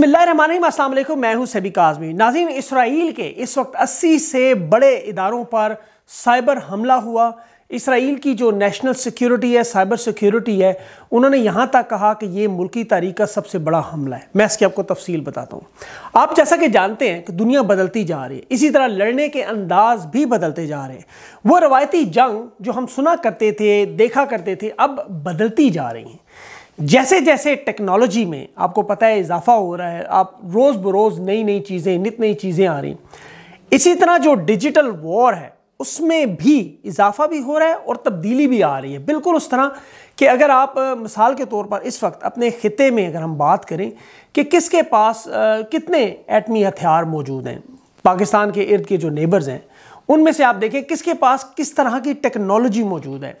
बसमिल मैं हूं सबका आज़मी नाजीम इसराइल के इस वक्त 80 से बड़े इदारों पर साइबर हमला हुआ इसराइल की जो नेशनल सिक्योरिटी है साइबर सिक्योरिटी है उन्होंने यहाँ तक कहा कि ये मुल्की तारीख का सबसे बड़ा हमला है मैं इसकी आपको तफसील बताता हूँ आप जैसा कि जानते हैं कि दुनिया बदलती जा रही है इसी तरह लड़ने के अंदाज भी बदलते जा रहे हैं वो रवायती जंग जो हम सुना करते थे देखा करते थे अब बदलती जा रही हैं जैसे जैसे टेक्नोलॉजी में आपको पता है इजाफा हो रहा है आप रोज़ बरोज़ नई नई चीज़ें नित नई चीज़ें आ रही इसी तरह जो डिजिटल वॉर है उसमें भी इजाफा भी हो रहा है और तब्दीली भी आ रही है बिल्कुल उस तरह कि अगर आप मिसाल के तौर पर इस वक्त अपने ख़िते में अगर हम बात करें कि किसके पास कितने एटमी हथियार मौजूद हैं पाकिस्तान के इर्द के जो नेबर्स हैं उनमें से आप देखें किसके पास किस तरह की टेक्नोलॉजी मौजूद है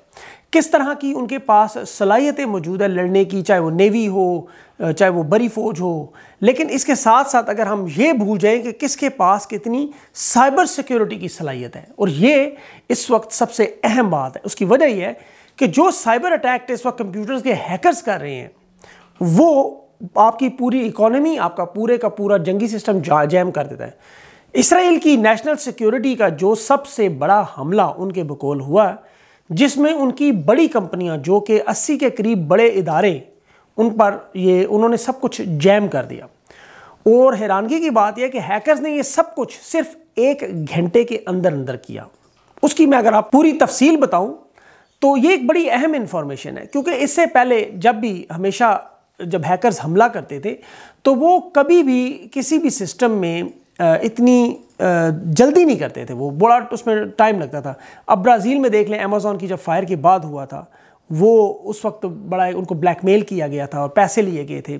किस तरह की उनके पास सलाहियतें मौजूद है लड़ने की चाहे वो नेवी हो चाहे वो बड़ी फ़ौज हो लेकिन इसके साथ साथ अगर हम ये भूल जाएं कि किसके पास कितनी साइबर सिक्योरिटी की सलाहियत है और ये इस वक्त सबसे अहम बात है उसकी वजह यह है कि जो साइबर अटैक इस वक्त कंप्यूटर्स के हैकर्स कर रहे हैं वो आपकी पूरी इकोनॉमी आपका पूरे का पूरा जंगी सिस्टम जैम कर देता है इसराइल की नेशनल सिक्योरिटी का जो सबसे बड़ा हमला उनके बकोल हुआ जिसमें उनकी बड़ी कंपनियां जो कि 80 के करीब बड़े इदारे उन पर ये उन्होंने सब कुछ जैम कर दिया और हैरानगी की बात यह कि हैकर्स ने ये सब कुछ सिर्फ एक घंटे के अंदर अंदर किया उसकी मैं अगर आप पूरी तफसील बताऊं तो ये एक बड़ी अहम इन्फॉर्मेशन है क्योंकि इससे पहले जब भी हमेशा जब हैकर्स हमला करते थे तो वो कभी भी किसी भी सिस्टम में इतनी जल्दी नहीं करते थे वो बड़ा तो उसमें टाइम लगता था अब ब्राज़ील में देख लें अमेज़ोन की जब फायर के बाद हुआ था वो उस वक्त बड़ा उनको ब्लैकमेल किया गया था और पैसे लिए गए थे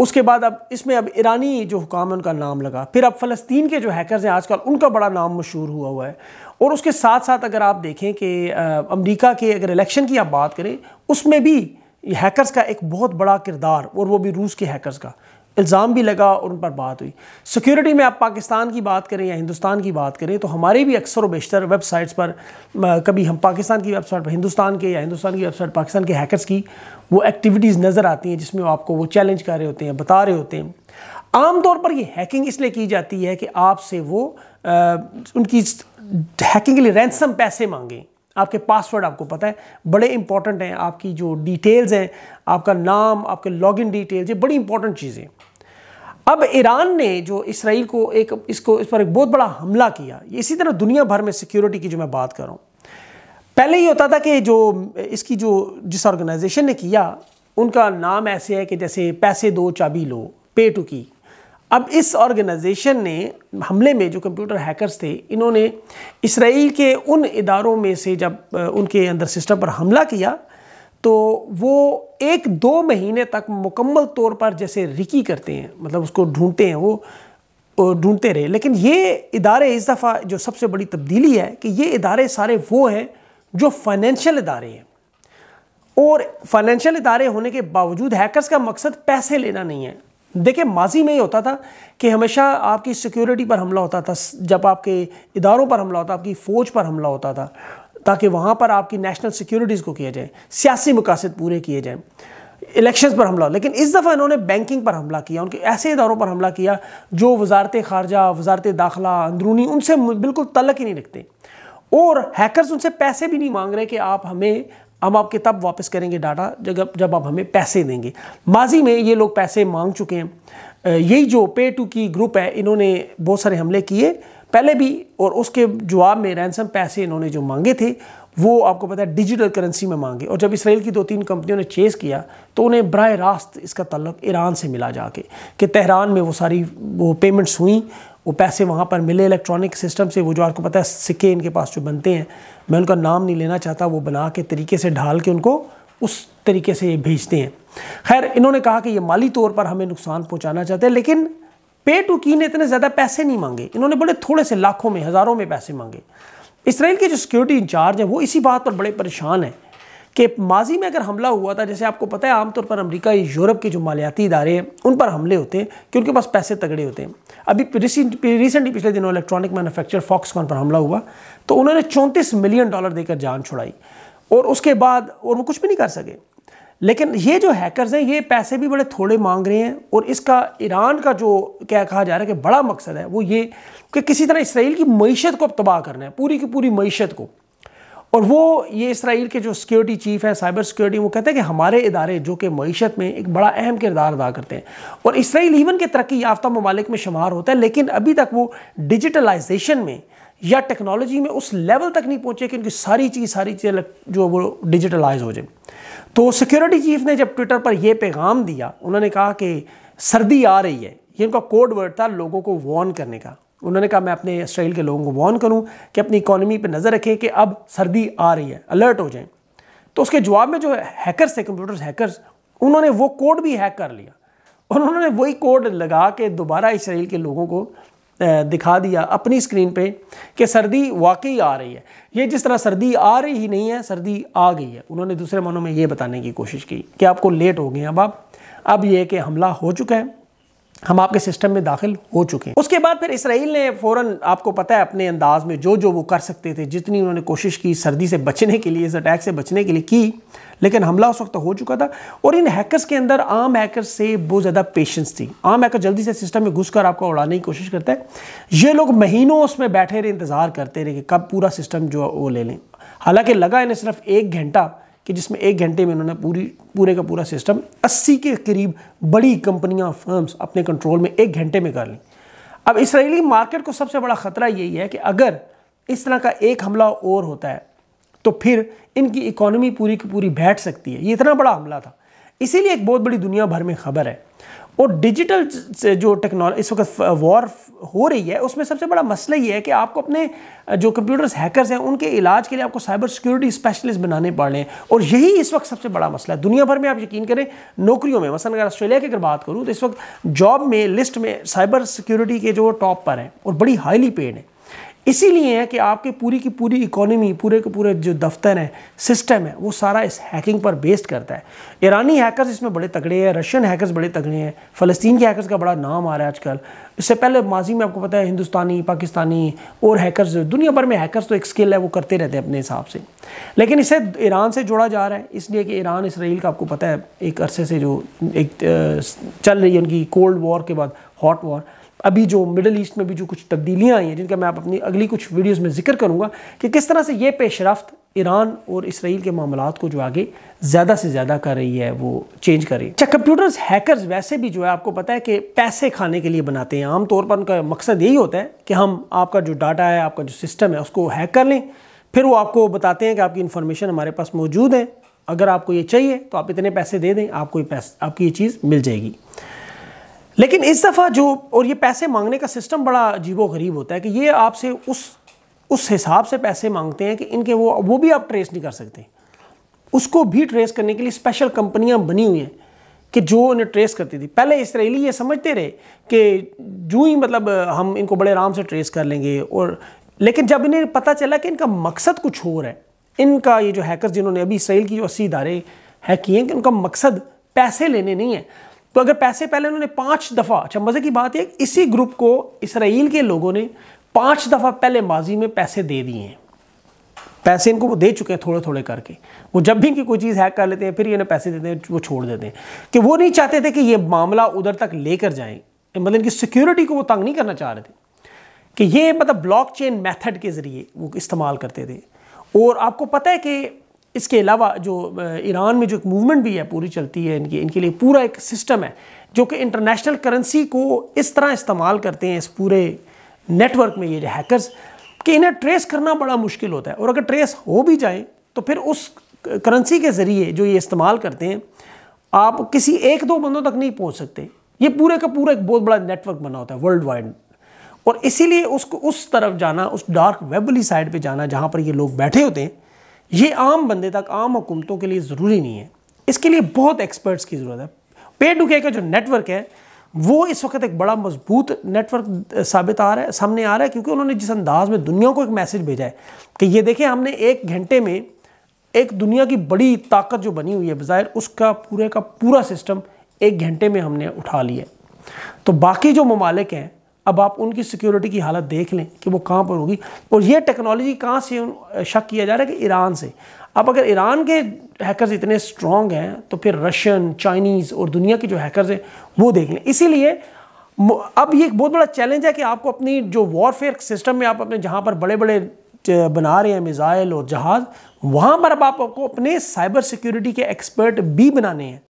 उसके बाद अब इसमें अब ईरानी जो हुकाम है उनका नाम लगा फिर अब फ़लस्तीन के जो हैकर्स हैं आजकल उनका बड़ा नाम मशहूर हुआ हुआ है और उसके साथ साथ अगर आप देखें कि अमेरिका के अगर इलेक्शन की आप बात करें उसमें भी हैकर्स का एक बहुत बड़ा किरदार और वो भी रूस के हैकर्स का इल्ज़ाम भी लगा और उन पर बात हुई सिक्योरिटी में आप पाकिस्तान की बात करें या हिंदुस्तान की बात करें तो हमारे भी अक्सर व बेशतर वेबसाइट्स पर कभी हम पाकिस्तान की वेबसाइट पर हिंदुस्तान के या हिंदुस्तान की वेबसाइट पाकिस्तान के हैकर्स की वो एक्टिविटीज़ नज़र आती हैं जिसमें आपको वो चैलेंज कर रहे होते हैं बता रहे होते हैं आम तौर पर ये हैकिंग इसलिए की जाती है कि आपसे वो आ, उनकी हैकिंग के लिए रैंसम पैसे मांगें आपके पासवर्ड आपको पता है बड़े इंपॉर्टेंट हैं आपकी जो डिटेल्स हैं आपका नाम आपके लॉगिन डिटेल्स ये बड़ी इंपॉर्टेंट चीज़ें अब ईरान ने जो इसराइल को एक इसको इस पर एक बहुत बड़ा हमला किया इसी तरह दुनिया भर में सिक्योरिटी की जो मैं बात कर रहा हूँ पहले ये होता था कि जो इसकी जो जिस ऑर्गेनाइजेशन ने किया उनका नाम ऐसे है कि जैसे पैसे दो चाबी लो पे टू की अब इस ऑर्गेनाइजेशन ने हमले में जो कंप्यूटर हैकर्स थे इन्होंने इसराइल के उन इदारों में से जब उनके अंदर सिस्टम पर हमला किया तो वो एक दो महीने तक मुकम्मल तौर पर जैसे रिकी करते हैं मतलब उसको ढूंढते हैं वो ढूंढते रहे लेकिन ये इदारे इस दफ़ा जो सबसे बड़ी तब्दीली है कि ये इदारे सारे वो हैं जो फाइनेंशियल इदारे हैं और फाइनेंशियल इदारे होने के बावजूद हैकर्स का मकसद पैसे लेना नहीं है देखिए माजी में ये होता था कि हमेशा आपकी सिक्योरिटी पर हमला होता था जब आपके इदारों पर हमला होता आपकी फ़ौज पर हमला होता था ताकि वहाँ पर आपकी नेशनल सिक्योरिटीज़ को किया जाए सियासी मकासद पूरे किए जाएँ इलेक्शंस पर हमला लेकिन इस दफ़ा इन्होंने बैंकिंग पर हमला किया उनके ऐसे इदारों पर हमला किया जो वजारत खारजा वजारत दाखिला अंदरूनी उनसे बिल्कुल तलक ही नहीं रखते और हैकर्स उनसे पैसे भी नहीं मांग रहे कि आप हमें हम आपके तब वापस करेंगे डाटा जब जब आप हमें पैसे देंगे माजी में ये लोग पैसे मांग चुके हैं यही जो पे टू की ग्रुप है इन्होंने बहुत सारे हमले किए पहले भी और उसके जवाब में रैनसम पैसे इन्होंने जो मांगे थे वो आपको पता है डिजिटल करेंसी में मांगे और जब इसराइल की दो तीन कंपनियों ने चेस किया तो उन्हें बरह रास्त इसका तल्लक ईरान से मिला जाके कि तहरान में वो सारी वो पेमेंट्स हुई वो पैसे वहाँ पर मिले इलेक्ट्रॉनिक सिस्टम से वो जो आपको पता है सिक्के इनके पास जो बनते हैं मैं उनका नाम नहीं लेना चाहता वो बना के तरीके से ढाल के उनको उस तरीके से ये भेजते हैं खैर इन्होंने कहा कि ये माली तौर पर हमें नुकसान पहुंचाना चाहते हैं लेकिन पे टू की ने इतने ज़्यादा पैसे नहीं मांगे इन्होंने बड़े थोड़े से लाखों में हज़ारों में पैसे मांगे इसराइल के जो सिक्योरिटी इंचार्ज हैं वो इसी बात पर बड़े परेशान हैं कि माजी में अगर हमला हुआ था जैसे आपको पता है आमतौर पर अमेरिका यूरोप के जो मालियाती इदारे हैं उन पर हमले होते हैं कि उनके पास पैसे तगड़े होते हैं अभी रिसेंटली पिछले दिनों इलेक्ट्रॉनिक मैनुफैक्चर फॉक्सकॉन पर हमला हुआ तो उन्होंने चौंतीस मिलियन डॉलर देकर जान छुड़ाई और उसके बाद और वो कुछ भी नहीं कर सके लेकिन ये जो हैकर्स हैं ये पैसे भी बड़े थोड़े मांग रहे हैं और इसका ईरान का जो क्या कहा जा रहा है कि बड़ा मकसद है वो ये कि किसी तरह इसराइल की मीशत को तबाह करना है पूरी की पूरी मीशत को और वो ये इसराइल के जो सिक्योरिटी चीफ हैं साइबर सिक्योरिटी वो कहते हैं कि हमारे इदारे जो कि मीशत में एक बड़ा अहम किरदार अदा करते हैं और इसराइल इवन के तरक्की याफ्ता ममालिक में शुमार होता है लेकिन अभी तक वो डिजिटलाइजेशन में या टेक्नोलॉजी में उस लेवल तक नहीं पहुँचे कि उनकी सारी चीज़ सारी चीज़ें जो वो डिजिटलाइज हो जाए तो सिक्योरिटी चीफ ने जब ट्विटर पर यह पैगाम दिया उन्होंने कहा कि सर्दी आ रही है ये उनका कोड वर्ड था लोगों को वॉर्न करने का उन्होंने कहा मैं अपने इसराइल के लोगों को वॉर्न करूँ कि अपनी इकानमी पर नज़र रखें कि अब सर्दी आ रही है अलर्ट हो जाए तो उसके जवाब में जो हैकरस थे कंप्यूटर्स हैकर्स उन्होंने वो कोड भी हैक कर लिया और उन्होंने वही कोड लगा के दोबारा इसराइल के लोगों को दिखा दिया अपनी स्क्रीन पे कि सर्दी वाकई आ रही है ये जिस तरह सर्दी आ रही ही नहीं है सर्दी आ गई है उन्होंने दूसरे मनों में ये बताने की कोशिश की कि आपको लेट हो गए अब आप अब ये कि हमला हो चुका है हम आपके सिस्टम में दाखिल हो चुके हैं उसके बाद फिर इसराइल ने फ़ौरन आपको पता है अपने अंदाज में जो जो वो कर सकते थे जितनी उन्होंने कोशिश की सर्दी से बचने के लिए इस अटैक से बचने के लिए की लेकिन हमला उस वक्त तो हो चुका था और इन हैकर्स के अंदर आम हैकर से बहुत ज़्यादा पेशेंस थी आम हैकर जल्दी से सिस्टम में घुस कर आपको उड़ाने की कोशिश करता है ये लोग महीनों उसमें बैठे रहे इंतज़ार करते रहे कि कब पूरा सिस्टम जो वो ले लें हालांकि लगा इन्हें सिर्फ एक घंटा कि जिसमें एक घंटे में उन्होंने पूरी पूरे का पूरा सिस्टम 80 के करीब बड़ी कंपनियां फर्म्स अपने कंट्रोल में एक घंटे में कर ली अब इसराइली मार्केट को सबसे बड़ा ख़तरा यही है कि अगर इस तरह का एक हमला और होता है तो फिर इनकी इकोनॉमी पूरी की पूरी बैठ सकती है ये इतना बड़ा हमला था इसीलिए एक बहुत बड़ी दुनिया भर में खबर है और डिजिटल जो टेक्नोलॉजी इस वक्त वॉर हो रही है उसमें सबसे बड़ा मसला ये है कि आपको अपने जो कंप्यूटर्स हैकर्स हैं उनके इलाज के लिए आपको साइबर सिक्योरिटी स्पेशलिस्ट बनाने पड़ रहे हैं और यही इस वक्त सबसे बड़ा मसला है दुनिया भर में आप यकीन करें नौकरियों में मसलन अगर ऑस्ट्रेलिया की अगर बात करूँ तो इस वक्त जॉब में लिस्ट में साइबर सिक्योरिटी के जो टॉप पर हैं और बड़ी हाईली पेड हैं इसीलिए है कि आपकी पूरी की पूरी इकोनॉमी पूरे के पूरे जो दफ्तर हैं सिस्टम है वो सारा इस हैकिंग पर बेस्ड करता है ईरानी हैकर्स इसमें बड़े तगड़े हैं रशियन हैकर्स बड़े तगड़े हैं फ़लस्तीन के हैकर्स का बड़ा नाम आ रहा है आजकल इससे पहले माजी में आपको पता है हिंदुस्तानी पाकिस्तानी और हैकर्स दुनिया भर में हैकर्स तो एक स्किल है वो करते रहते हैं अपने हिसाब से लेकिन इसे ईरान से जोड़ा जा रहा है इसलिए कि ईरान इसराइल का आपको पता है एक अरसे से जो एक चल रही है उनकी कोल्ड वॉर के बाद हॉट वॉर अभी जो मिडल ईस्ट में भी जो कुछ तब्दीलियाँ आई हैं जिनका मैं आप अपनी अगली कुछ वीडियोज़ में जिक्र करूँगा कि किस तरह से ये पेशरफ्त ईरान और इसराइल के मामला को जो आगे ज़्यादा से ज़्यादा कर रही है वो चेंज कर रही है अच्छा कंप्यूटर्स हैकर्स वैसे भी जो है आपको पता है कि पैसे खाने के लिए बनाते हैं आमतौर पर उनका मकसद यही होता है कि हम आपका जो डाटा है आपका जो सिस्टम है उसको हैक कर लें फिर वो आपको बताते हैं कि आपकी इन्फॉर्मेशन हमारे पास मौजूद है अगर आपको ये चाहिए तो आप इतने पैसे दे दें आपको ये पैसे आपकी ये चीज़ मिल जाएगी लेकिन इस दफ़ा जो और ये पैसे मांगने का सिस्टम बड़ा अजीबो गरीब होता है कि ये आपसे उस उस हिसाब से पैसे मांगते हैं कि इनके वो वो भी आप ट्रेस नहीं कर सकते उसको भी ट्रेस करने के लिए स्पेशल कंपनियां बनी हुई हैं कि जो उन्हें ट्रेस करती थी पहले इसराइली ये समझते रहे कि जो ही मतलब हम इनको बड़े आराम से ट्रेस कर लेंगे और लेकिन जब इन्हें पता चला कि इनका मकसद कुछ और है इनका ये जो हैकर जिन्होंने अभी इसराइल की जो अस्सी इदारे हैक किए हैं कि उनका मकसद पैसे लेने नहीं है तो अगर पैसे पहले उन्होंने पांच दफ़ा अच्छा मज़े की बात है इसी ग्रुप को इसराइल के लोगों ने पांच दफ़ा पहले माजी में पैसे दे दिए हैं पैसे इनको वो दे चुके हैं थोड़े थोड़े करके वो जब भी इनकी कोई चीज़ हैक कर लेते हैं फिर इन्हें पैसे देते हैं वो छोड़ देते हैं कि वो नहीं चाहते थे कि ये मामला उधर तक लेकर जाएं मतलब इनकी सिक्योरिटी को वो तंग नहीं करना चाह रहे थे कि ये मतलब ब्लॉकचेन मेथड के ज़रिए वो इस्तेमाल करते थे और आपको पता है कि इसके अलावा जो ईरान में जो एक मूवमेंट भी है पूरी चलती है इनकी इनके लिए पूरा एक सिस्टम है जो कि इंटरनेशनल करेंसी को इस तरह इस्तेमाल करते हैं इस पूरे नेटवर्क में ये जो हैकर्स कि इन्हें ट्रेस करना बड़ा मुश्किल होता है और अगर ट्रेस हो भी जाए तो फिर उस करेंसी के ज़रिए जो ये इस्तेमाल करते हैं आप किसी एक दो बंदों तक नहीं पहुँच सकते ये पूरे का पूरा एक बहुत बड़ा नेटवर्क बना होता है वर्ल्ड वाइड और इसीलिए उसको उस तरफ जाना उस डार्क वेब वाली साइड पे जाना जहाँ पर ये लोग बैठे होते हैं ये आम बंदे तक आम हुकूमतों के लिए ज़रूरी नहीं है इसके लिए बहुत एक्सपर्ट्स की ज़रूरत है पे टू के का जो नेटवर्क है वो इस वक्त एक बड़ा मजबूत नेटवर्क साबित आ रहा है सामने आ रहा है क्योंकि उन्होंने जिस अंदाज में दुनिया को एक मैसेज भेजा है कि ये देखें हमने एक घंटे में एक दुनिया की बड़ी ताकत जो बनी हुई है बाहर उसका पूरे का पूरा सिस्टम एक घंटे में हमने उठा लिया तो बाकी जो ममालिक हैं अब आप उनकी सिक्योरिटी की हालत देख लें कि वो कहाँ पर होगी और ये टेक्नोलॉजी कहाँ से शक किया जा रहा है कि ईरान से अब अगर ईरान के हैकर्स इतने स्ट्रॉन्ग हैं तो फिर रशियन चाइनीज़ और दुनिया के जो हैकर्स हैं वो देख लें इसीलिए अब ये एक बहुत बड़ा चैलेंज है कि आपको अपनी जो वॉरफेयर सिस्टम में आप अपने जहाँ पर बड़े बड़े बना रहे हैं मिज़ाइल और जहाज़ वहाँ पर अब आपको अपने साइबर सिक्योरिटी के एक्सपर्ट भी बनाने हैं